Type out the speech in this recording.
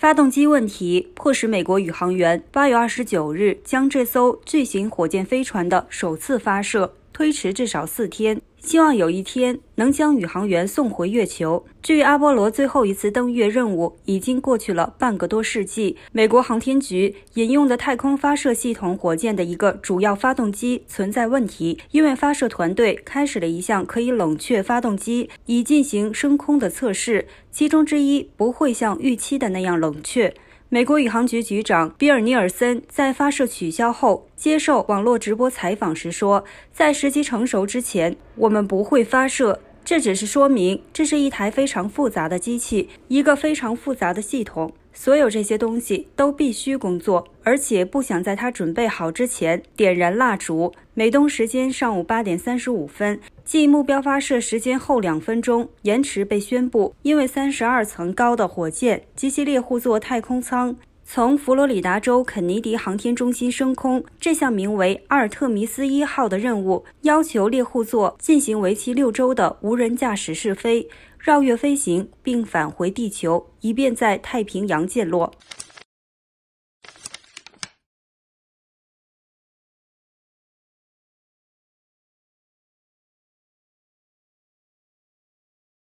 发动机问题迫使美国宇航员八月二十九日将这艘巨型火箭飞船的首次发射。推迟至少四天，希望有一天能将宇航员送回月球。至于阿波罗最后一次登月任务，已经过去了半个多世纪。美国航天局引用的太空发射系统火箭的一个主要发动机存在问题，因为发射团队开始了一项可以冷却发动机以进行升空的测试，其中之一不会像预期的那样冷却。美国宇航局局长比尔·尼尔森在发射取消后接受网络直播采访时说：“在时机成熟之前，我们不会发射。”这只是说明，这是一台非常复杂的机器，一个非常复杂的系统。所有这些东西都必须工作，而且不想在它准备好之前点燃蜡烛。美东时间上午八点三十五分，即目标发射时间后两分钟，延迟被宣布，因为三十二层高的火箭及其猎户座太空舱。从佛罗里达州肯尼迪航天中心升空，这项名为阿尔特弥斯一号的任务要求猎户座进行为期六周的无人驾驶试飞、绕月飞行并返回地球，以便在太平洋降落。